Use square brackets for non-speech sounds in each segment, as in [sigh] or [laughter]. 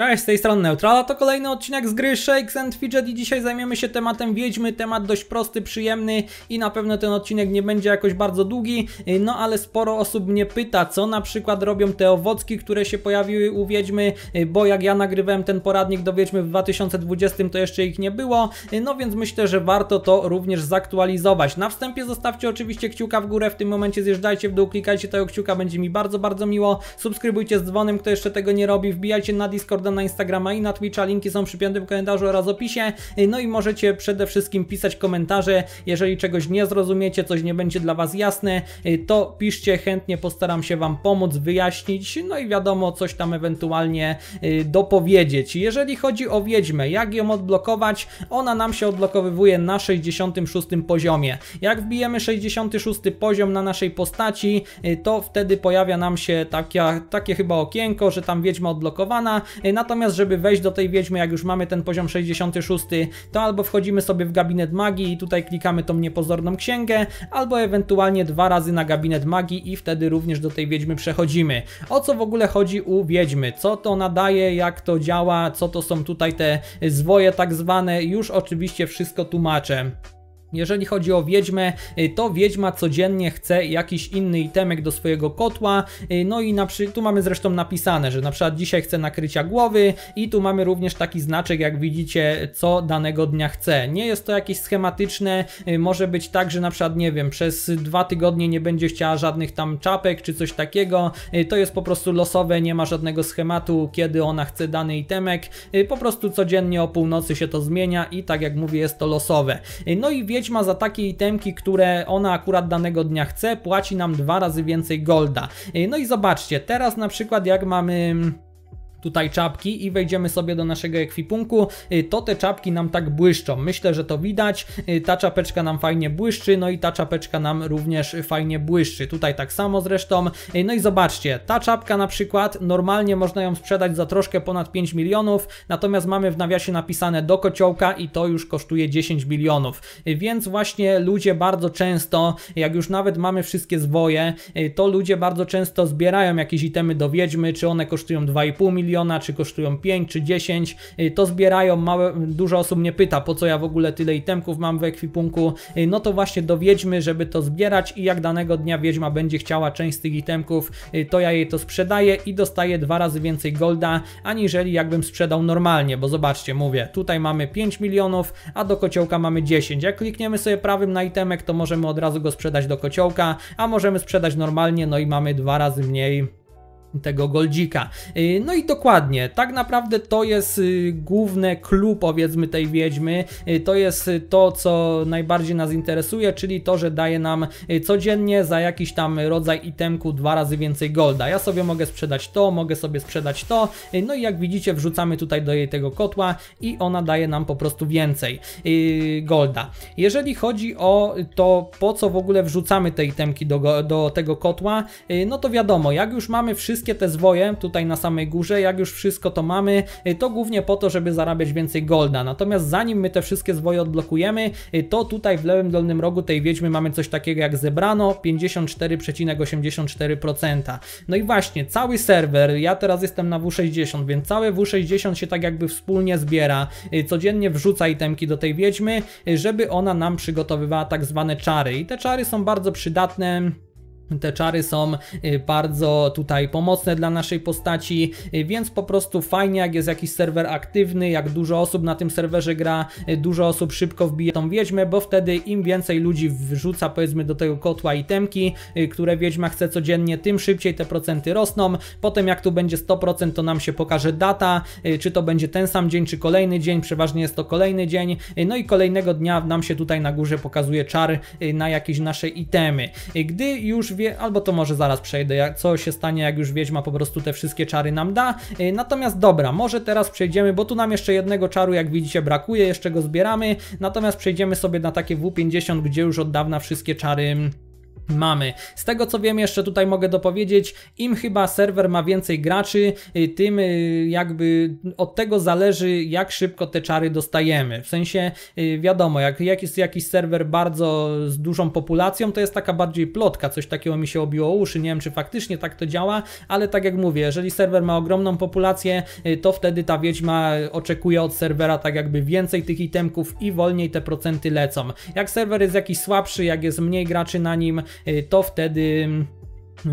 Cześć, tak, z tej strony Neutrala, to kolejny odcinek z gry Shakes and Fidget i dzisiaj zajmiemy się tematem Wiedźmy, temat dość prosty, przyjemny i na pewno ten odcinek nie będzie jakoś bardzo długi, y, no ale sporo osób mnie pyta, co na przykład robią te owocki, które się pojawiły u Wiedźmy, y, bo jak ja nagrywałem ten poradnik do Wiedźmy w 2020 to jeszcze ich nie było, y, no więc myślę, że warto to również zaktualizować. Na wstępie zostawcie oczywiście kciuka w górę, w tym momencie zjeżdżajcie w dół, klikajcie tego kciuka, będzie mi bardzo, bardzo miło, subskrybujcie z dzwonem, kto jeszcze tego nie robi, wbijajcie na Discord na Instagrama i na Twitcha, linki są przy piątym kalendarzu oraz opisie. No i możecie przede wszystkim pisać komentarze, jeżeli czegoś nie zrozumiecie, coś nie będzie dla Was jasne, y, to piszcie, chętnie postaram się Wam pomóc, wyjaśnić, no i wiadomo, coś tam ewentualnie y, dopowiedzieć. Jeżeli chodzi o Wiedźmę, jak ją odblokować, ona nam się odblokowywuje na 66 poziomie. Jak wbijemy 66 poziom na naszej postaci, y, to wtedy pojawia nam się takie, takie chyba okienko, że tam Wiedźma odblokowana, Natomiast, żeby wejść do tej wiedźmy, jak już mamy ten poziom 66, to albo wchodzimy sobie w gabinet magii i tutaj klikamy tą niepozorną księgę, albo ewentualnie dwa razy na gabinet magii i wtedy również do tej wiedźmy przechodzimy. O co w ogóle chodzi u wiedźmy? Co to nadaje, jak to działa, co to są tutaj te zwoje tak zwane? Już oczywiście wszystko tłumaczę. Jeżeli chodzi o wiedźmę, y, to wiedźma codziennie chce jakiś inny itemek do swojego kotła, y, no i na przy... tu mamy zresztą napisane, że na przykład dzisiaj chce nakrycia głowy i tu mamy również taki znaczek, jak widzicie, co danego dnia chce. Nie jest to jakieś schematyczne, y, może być tak, że na przykład, nie wiem, przez dwa tygodnie nie będzie chciała żadnych tam czapek czy coś takiego, to jest po prostu losowe, nie ma żadnego schematu, kiedy ona chce dany itemek, po prostu codziennie o północy się to zmienia i tak jak mówię, jest to losowe. No i wiedźma ma za takie itemki, które ona akurat danego dnia chce, płaci nam dwa razy więcej golda. Y, no i zobaczcie, teraz na przykład jak mamy tutaj czapki i wejdziemy sobie do naszego ekwipunku, y, to te czapki nam tak błyszczą. Myślę, że to widać. Y, ta czapeczka nam fajnie błyszczy, no i ta czapeczka nam również fajnie błyszczy. Tutaj tak samo zresztą. Y, no i zobaczcie, ta czapka na przykład, normalnie można ją sprzedać za troszkę ponad 5 milionów, natomiast mamy w nawiasie napisane do kociołka i to już kosztuje 10 milionów. Więc właśnie ludzie bardzo często, jak już nawet mamy wszystkie zwoje, to ludzie bardzo często zbierają jakieś itemy do wiedźmy, czy one kosztują 2,5 miliona, miliona, czy kosztują 5, czy 10, y, to zbierają, małe, dużo osób mnie pyta, po co ja w ogóle tyle itemków mam w ekwipunku, y, no to właśnie do Wiedźmy, żeby to zbierać i jak danego dnia Wiedźma będzie chciała część z tych itemków, y, to ja jej to sprzedaję i dostaję dwa razy więcej golda, aniżeli jakbym sprzedał normalnie, bo zobaczcie, mówię, tutaj mamy 5 milionów, a do kociołka mamy 10. Jak klikniemy sobie prawym na itemek, to możemy od razu go sprzedać do kociołka, a możemy sprzedać normalnie, no i mamy dwa razy mniej tego Goldzika. Y, no i dokładnie, tak naprawdę to jest y, główne clue powiedzmy tej wiedźmy, y, to jest to co najbardziej nas interesuje, czyli to, że daje nam codziennie za jakiś tam rodzaj itemku dwa razy więcej golda. Ja sobie mogę sprzedać to, mogę sobie sprzedać to, no i jak widzicie wrzucamy tutaj do jej tego kotła i ona daje nam po prostu więcej golda. Jeżeli chodzi o to po co w ogóle wrzucamy te itemki do, do tego kotła, no to wiadomo, jak już mamy wszystko wszystkie te zwoje tutaj na samej górze, jak już wszystko to mamy, y, to głównie po to, żeby zarabiać więcej golda. Natomiast zanim my te wszystkie zwoje odblokujemy, y, to tutaj w lewym dolnym rogu tej wiedźmy mamy coś takiego jak zebrano 54,84%. No i właśnie, cały serwer, ja teraz jestem na W60, więc całe W60 się tak jakby wspólnie zbiera. Y, codziennie wrzuca itemki do tej wiedźmy, żeby ona nam przygotowywała tak zwane czary. I te czary są bardzo przydatne te czary są y, bardzo tutaj pomocne dla naszej postaci, y, więc po prostu fajnie jak jest jakiś serwer aktywny, jak dużo osób na tym serwerze gra, y, dużo osób szybko wbije tą wiedźmę, bo wtedy im więcej ludzi wrzuca powiedzmy do tego kotła itemki, które wiedźma chce codziennie, tym szybciej te procenty rosną. Potem jak tu będzie 100% to nam się pokaże data, czy to będzie ten sam dzień, czy kolejny dzień, przeważnie jest to kolejny dzień. No i kolejnego dnia nam się tutaj na górze pokazuje czar na jakieś nasze itemy. Gdy już wie, albo to może zaraz przejdę, jak, co się stanie, jak już Wiedźma po prostu te wszystkie czary nam da. Y, natomiast dobra, może teraz przejdziemy, bo tu nam jeszcze jednego czaru, jak widzicie, brakuje, jeszcze go zbieramy. Natomiast przejdziemy sobie na takie W50, gdzie już od dawna wszystkie czary mamy. Z tego co wiem, jeszcze tutaj mogę dopowiedzieć, im chyba serwer ma więcej graczy, y, tym y, jakby od tego zależy, jak szybko te czary dostajemy. W sensie y, wiadomo, jak, jak jest jakiś serwer bardzo z dużą populacją, to jest taka bardziej plotka, coś takiego mi się obiło uszy, nie wiem czy faktycznie tak to działa, ale tak jak mówię, jeżeli serwer ma ogromną populację, to wtedy ta wiedźma oczekuje od serwera tak jakby więcej tych itemków i wolniej te procenty lecą. Jak serwer jest jakiś słabszy, jak jest mniej graczy na nim, Y, to wtedy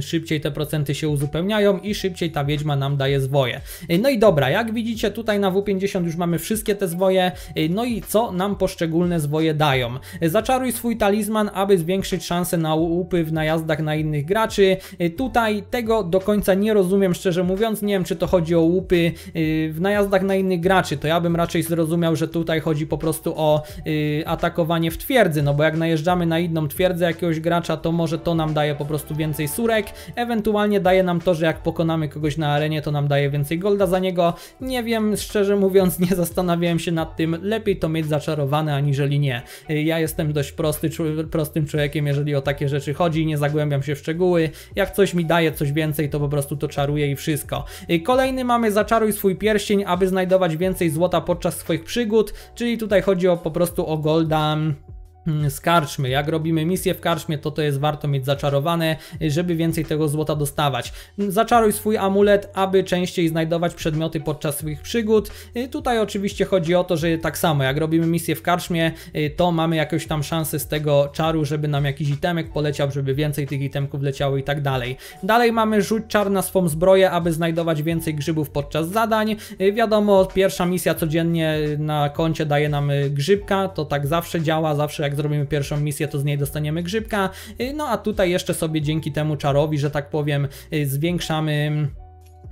szybciej te procenty się uzupełniają i szybciej ta wiedźma nam daje zwoje. No i dobra, jak widzicie tutaj na W50 już mamy wszystkie te zwoje, no i co nam poszczególne zwoje dają. Zaczaruj swój talizman, aby zwiększyć szanse na łupy w najazdach na innych graczy. Tutaj tego do końca nie rozumiem, szczerze mówiąc, nie wiem czy to chodzi o łupy y, w najazdach na innych graczy, to ja bym raczej zrozumiał, że tutaj chodzi po prostu o y, atakowanie w twierdzy, no bo jak najeżdżamy na inną twierdzę jakiegoś gracza, to może to nam daje po prostu więcej surek, górek, ewentualnie daje nam to, że jak pokonamy kogoś na arenie, to nam daje więcej golda za niego. Nie wiem, szczerze mówiąc, [laughs] nie zastanawiałem się nad tym, lepiej to mieć zaczarowane, aniżeli nie. Ja jestem dość prosty, prostym człowiekiem, jeżeli o takie rzeczy chodzi, nie zagłębiam się w szczegóły. Jak coś mi daje coś więcej, to po prostu to czaruję i wszystko. Kolejny mamy zaczaruj swój pierścień, aby znajdować więcej złota podczas swoich przygód, czyli tutaj chodzi o po prostu o golda... Mm, z karczmy. Jak robimy misję w karczmie, to to jest warto mieć zaczarowane, żeby więcej tego złota dostawać. Mm, zaczaruj swój amulet, aby częściej znajdować przedmioty podczas swoich przygód. Y, tutaj oczywiście chodzi o to, że tak samo, jak robimy misję w karczmie, y, to mamy jakąś tam szansę z tego czaru, żeby nam jakiś itemek poleciał, żeby więcej tych itemków leciało i tak dalej. Dalej mamy rzuć czar na swą zbroję, aby znajdować więcej grzybów podczas zadań. Y, wiadomo, pierwsza misja codziennie na koncie daje nam grzybka, to tak zawsze działa, zawsze jak zrobimy pierwszą misję, to z niej dostaniemy grzybka. Y, no a tutaj jeszcze sobie dzięki temu czarowi, że tak powiem, y, zwiększamy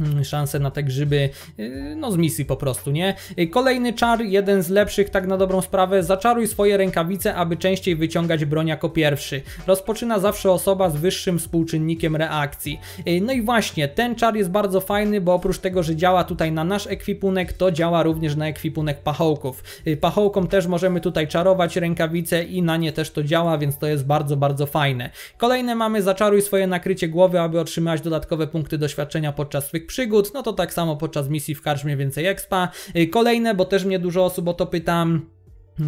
Mm, szanse na te grzyby, y, no z misji po prostu, nie? Y, kolejny czar, jeden z lepszych, tak na dobrą sprawę, zaczaruj swoje rękawice, aby częściej wyciągać broń jako pierwszy. Rozpoczyna zawsze osoba z wyższym współczynnikiem reakcji. Y, no i właśnie, ten czar jest bardzo fajny, bo oprócz tego, że działa tutaj na nasz ekwipunek, to działa również na ekwipunek pachołków. Pachołkom też możemy tutaj czarować rękawice i na nie też to działa, więc to jest bardzo, bardzo fajne. Kolejne mamy zaczaruj swoje nakrycie głowy, aby otrzymać dodatkowe punkty doświadczenia podczas swykłych tych przygód, no to tak samo podczas misji w karczmie więcej expa. Y, kolejne, bo też mnie dużo osób o to pytam.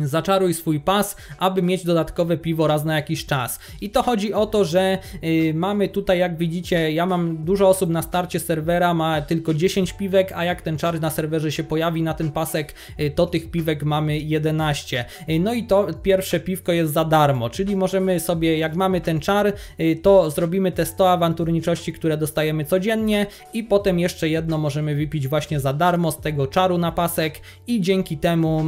Zaczaruj swój pas, aby mieć dodatkowe piwo raz na jakiś czas. I to chodzi o to, że y, mamy tutaj, jak widzicie, ja mam dużo osób na starcie serwera, ma tylko 10 piwek, a jak ten czar na serwerze się pojawi na ten pasek, y, to tych piwek mamy 11. Y, no i to pierwsze piwko jest za darmo, czyli możemy sobie, jak mamy ten czar, to zrobimy te 100 awanturniczości, które dostajemy codziennie i potem jeszcze jedno możemy wypić właśnie za darmo z tego czaru na pasek i dzięki temu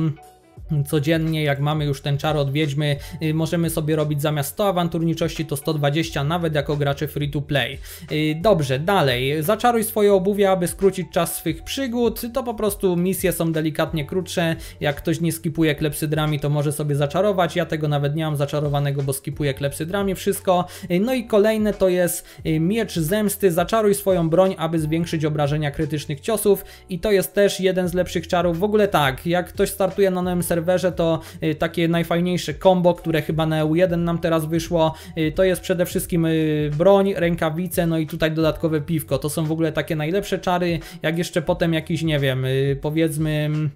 codziennie, jak mamy już ten czar od wiedźmy, y, możemy sobie robić zamiast 100 awanturniczości to 120, nawet jako gracze free to play. Y, dobrze, dalej. Zaczaruj swoje obuwie, aby skrócić czas swych przygód. To po prostu misje są delikatnie krótsze. Jak ktoś nie skipuje klepsydrami, to może sobie zaczarować. Ja tego nawet nie mam zaczarowanego, bo skipuję klepsydrami wszystko. Y, no i kolejne to jest miecz zemsty. Zaczaruj swoją broń, aby zwiększyć obrażenia krytycznych ciosów. I to jest też jeden z lepszych czarów. W ogóle tak, jak ktoś startuje na nowym serwisie, serwerze, to y, takie najfajniejsze combo, które chyba na EU1 nam teraz wyszło, y, to jest przede wszystkim y, broń, rękawice, no i tutaj dodatkowe piwko. To są w ogóle takie najlepsze czary, jak jeszcze potem jakiś, nie wiem, powiedzmy... Mm,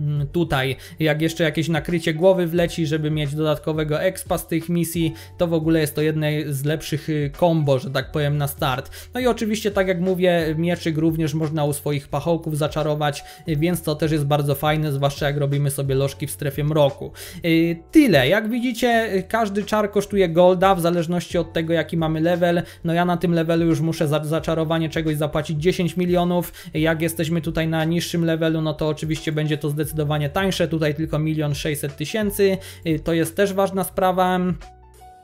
Mm, tutaj, jak jeszcze jakieś nakrycie głowy wleci, żeby mieć dodatkowego expa z tych misji, to w ogóle jest to jedne z lepszych y, combo, że tak powiem, na start. No i oczywiście, tak jak mówię, mieczyk również można u swoich pachołków zaczarować, y, więc to też jest bardzo fajne, zwłaszcza jak robimy sobie lożki w strefie mroku. Y, tyle, jak widzicie, każdy czar kosztuje golda, w zależności od tego, jaki mamy level. No ja na tym levelu już muszę za zaczarowanie czegoś zapłacić 10 milionów, jak jesteśmy tutaj na niższym levelu, no to oczywiście będzie to zdecydowanie zdecydowanie tańsze, tutaj tylko milion 600 tysięcy, y, to jest też ważna sprawa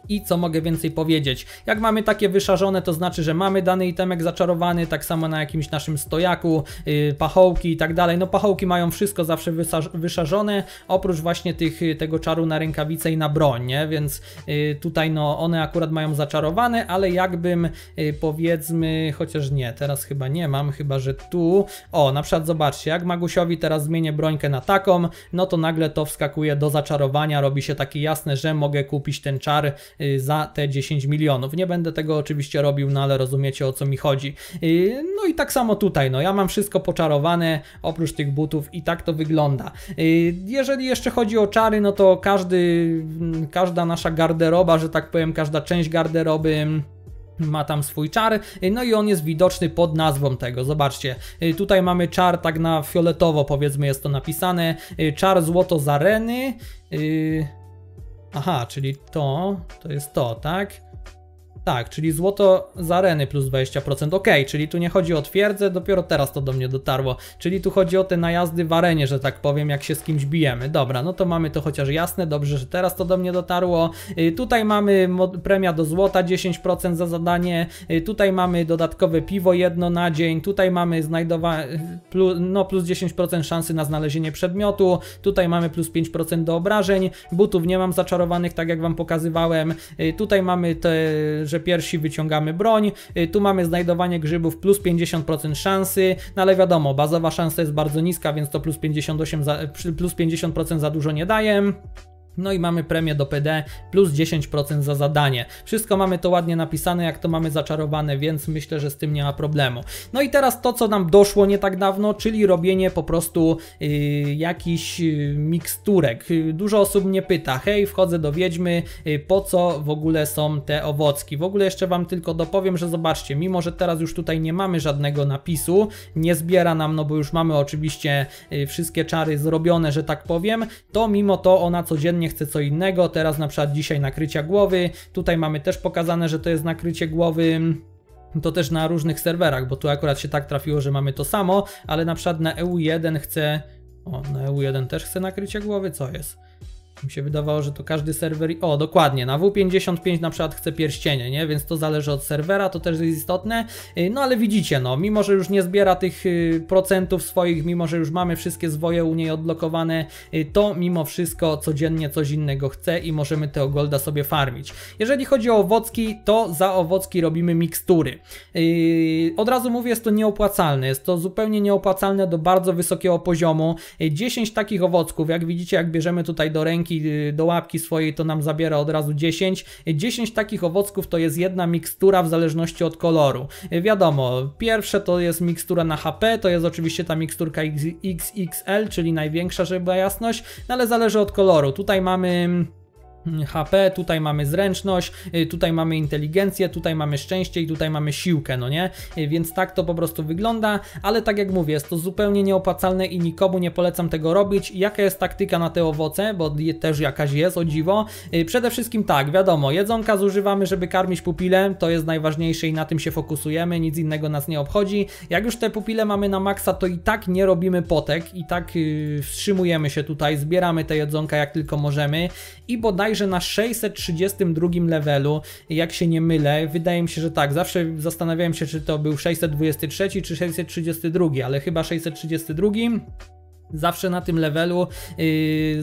i co mogę więcej powiedzieć. Jak mamy takie wyszarzone, to znaczy, że mamy dany itemek zaczarowany, tak samo na jakimś naszym stojaku, yy, pachołki i tak dalej. No pachołki mają wszystko zawsze wyszarzone, oprócz właśnie tych, y, tego czaru na rękawice i na broń, nie? więc yy, tutaj no one akurat mają zaczarowane, ale jakbym yy, powiedzmy, chociaż nie, teraz chyba nie mam, chyba że tu, o na przykład zobaczcie, jak Magusiowi teraz zmienię brońkę na taką, no to nagle to wskakuje do zaczarowania, robi się takie jasne, że mogę kupić ten czar Y, za te 10 milionów. Nie będę tego oczywiście robił, no ale rozumiecie o co mi chodzi. Y, no i tak samo tutaj, no ja mam wszystko poczarowane, oprócz tych butów i tak to wygląda. Y, jeżeli jeszcze chodzi o czary, no to każdy, mm, każda nasza garderoba, że tak powiem, każda część garderoby mm, ma tam swój czar, no i on jest widoczny pod nazwą tego, zobaczcie tutaj mamy czar tak na fioletowo powiedzmy jest to napisane, czar złoto z areny Aha, czyli to, to jest to, tak? Tak, czyli złoto z areny plus 20%. Ok, czyli tu nie chodzi o twierdzę, dopiero teraz to do mnie dotarło. Czyli tu chodzi o te najazdy w arenie, że tak powiem, jak się z kimś bijemy. Dobra, no to mamy to chociaż jasne, dobrze, że teraz to do mnie dotarło. Y, tutaj mamy premia do złota 10% za zadanie. Y, tutaj mamy dodatkowe piwo jedno na dzień. Tutaj mamy znajdowa plus, no, plus 10% szansy na znalezienie przedmiotu. Tutaj mamy plus 5% do obrażeń. Butów nie mam zaczarowanych, tak jak Wam pokazywałem. Y, tutaj mamy te, że że pierwsi wyciągamy broń, y, tu mamy znajdowanie grzybów plus 50% szansy, no ale wiadomo, bazowa szansa jest bardzo niska, więc to plus 58 za, plus 50% za dużo nie daje. No i mamy premię do PD plus 10% za zadanie. Wszystko mamy to ładnie napisane, jak to mamy zaczarowane, więc myślę, że z tym nie ma problemu. No i teraz to, co nam doszło nie tak dawno, czyli robienie po prostu yy, jakichś yy, miksturek. Dużo osób mnie pyta, hej, wchodzę do Wiedźmy, yy, po co w ogóle są te owocki? W ogóle jeszcze Wam tylko dopowiem, że zobaczcie, mimo, że teraz już tutaj nie mamy żadnego napisu, nie zbiera nam, no bo już mamy oczywiście yy, wszystkie czary zrobione, że tak powiem, to mimo to ona codziennie zupełnie chcę co innego, teraz na przykład dzisiaj nakrycia głowy, tutaj mamy też pokazane, że to jest nakrycie głowy to też na różnych serwerach, bo tu akurat się tak trafiło, że mamy to samo, ale na przykład na EU1 chcę... O, na EU1 też chcę nakrycie głowy, co jest? Mi się wydawało, że to każdy serwer. O, dokładnie. Na W55 na przykład chce pierścienie, nie? Więc to zależy od serwera, to też jest istotne. Y, no ale widzicie, no, mimo że już nie zbiera tych y, procentów swoich, mimo że już mamy wszystkie zwoje u niej odblokowane, y, to mimo wszystko codziennie coś innego chce i możemy te ogolda sobie farmić. Jeżeli chodzi o owocki, to za owocki robimy mikstury. Od razu mówię, jest to nieopłacalne. Jest to zupełnie nieopłacalne do bardzo wysokiego poziomu. 10 takich owocków, jak widzicie, jak bierzemy tutaj do ręki, jedynki y, do łapki swojej to nam zabiera od razu 10. 10 takich owocków to jest jedna mikstura w zależności od koloru. Y, wiadomo, pierwsze to jest mikstura na HP, to jest oczywiście ta miksturka XXL, czyli największa, żeby była jasność, no ale zależy od koloru. Tutaj mamy mm, HP, tutaj mamy zręczność, y, tutaj mamy inteligencję, tutaj mamy szczęście i tutaj mamy siłkę, no nie? Y, więc tak to po prostu wygląda, ale tak jak mówię, jest to zupełnie nieopłacalne i nikomu nie polecam tego robić. Jaka jest taktyka na te owoce, bo też jakaś jest, o dziwo. Y, przede wszystkim tak, wiadomo, jedzonka zużywamy, żeby karmić pupilem, to jest najważniejsze i na tym się fokusujemy, nic innego nas nie obchodzi. Jak już te pupile mamy na maksa, to i tak nie robimy potek, i tak yy, wstrzymujemy się tutaj, zbieramy te jedzonka jak tylko możemy i bodajże bodajże na 632 levelu, jak się nie mylę. Wydaje mi się, że tak. Zawsze zastanawiałem się, czy to był 623 czy 632, ale chyba 632 zawsze na tym levelu yy,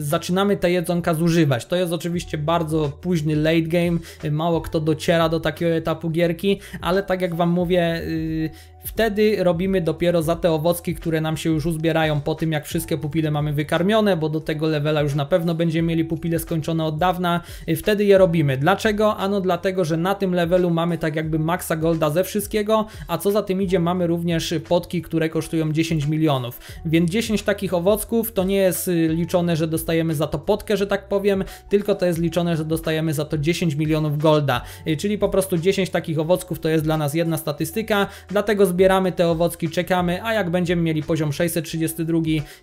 zaczynamy te jedzonka zużywać. To jest oczywiście bardzo późny late game, mało kto dociera do takiego etapu gierki, ale tak jak Wam mówię, yy, Wtedy robimy dopiero za te owocki, które nam się już uzbierają po tym, jak wszystkie pupile mamy wykarmione, bo do tego levela już na pewno będziemy mieli pupile skończone od dawna. Y, wtedy je robimy. Dlaczego? Ano dlatego, że na tym levelu mamy tak jakby maksa golda ze wszystkiego, a co za tym idzie mamy również potki, które kosztują 10 milionów. Więc 10 takich owocków to nie jest y, liczone, że dostajemy za to potkę, że tak powiem, tylko to jest liczone, że dostajemy za to 10 milionów golda. Y, czyli po prostu 10 takich owocków to jest dla nas jedna statystyka, dlatego z zbieramy te owocki, czekamy, a jak będziemy mieli poziom 632,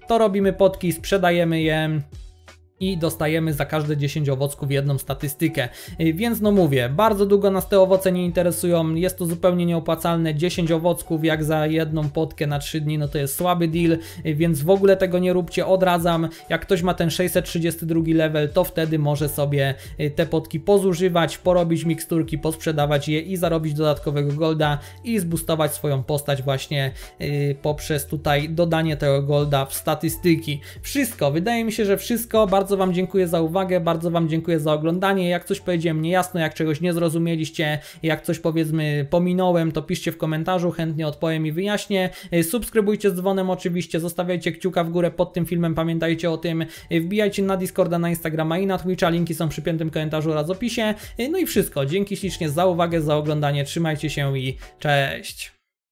to robimy potki, sprzedajemy je i dostajemy za każde 10 owocków jedną statystykę. Y, więc no mówię, bardzo długo nas te owoce nie interesują, jest to zupełnie nieopłacalne, 10 owocków jak za jedną potkę na 3 dni, no to jest słaby deal, y, więc w ogóle tego nie róbcie, odradzam. Jak ktoś ma ten 632 level, to wtedy może sobie y, te potki pozużywać, porobić miksturki, posprzedawać je i zarobić dodatkowego golda i zbustować swoją postać właśnie poprzez tutaj dodanie tego golda w statystyki. Wszystko, wydaje mi się, że wszystko, bardzo bardzo Wam dziękuję za uwagę, bardzo Wam dziękuję za oglądanie. Jak coś powiedziałem niejasno, jak czegoś nie zrozumieliście, jak coś powiedzmy pominąłem, to piszcie w komentarzu, chętnie odpowiem i wyjaśnię. Y, subskrybujcie z dzwonem oczywiście, zostawiajcie kciuka w górę pod tym filmem, pamiętajcie o tym. Y, wbijajcie na Discorda, na Instagrama i na Twitcha, linki są przy piętym komentarzu oraz opisie. Y, no i wszystko, dzięki ślicznie za uwagę, za oglądanie, trzymajcie się i cześć!